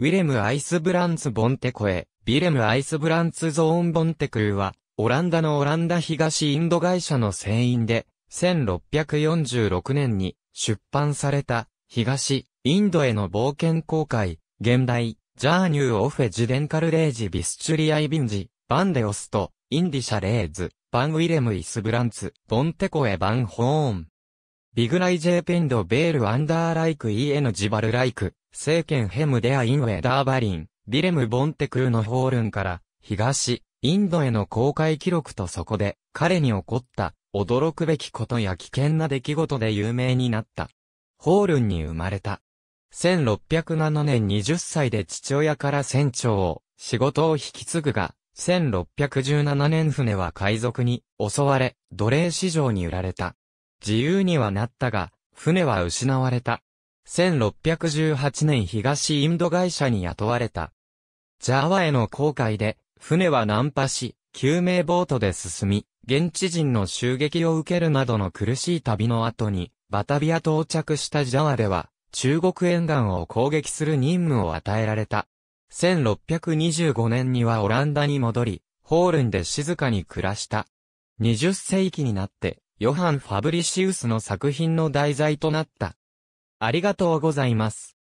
ウィレム・アイスブランツ・ボンテコエ、ビレム・アイスブランツ・ゾーン・ボンテクーは、オランダのオランダ東インド会社の船員で、1646年に出版された、東、インドへの冒険公開、現代、ジャーニュー・オフェ・ジデンカル・レージ・ビスチュリアイ・ビンジ、バンデオスト、インディシャ・レーズ、バン・ウィレム・イスブランツ、ボンテコエ・バン・ホーン、ビグライジェーペンドベールアンダーライクイエヌジバルライク、聖剣ヘムデアインウェダーバリン、ビレム・ボンテクルのホールンから、東、インドへの公開記録とそこで、彼に起こった、驚くべきことや危険な出来事で有名になった。ホールンに生まれた。1607年20歳で父親から船長を、仕事を引き継ぐが、1617年船は海賊に襲われ、奴隷市場に売られた。自由にはなったが、船は失われた。1618年東インド会社に雇われた。ジャワへの航海で、船は難破し、救命ボートで進み、現地人の襲撃を受けるなどの苦しい旅の後に、バタビア到着したジャワでは、中国沿岸を攻撃する任務を与えられた。1625年にはオランダに戻り、ホールンで静かに暮らした。20世紀になって、ヨハン・ファブリシウスの作品の題材となった。ありがとうございます。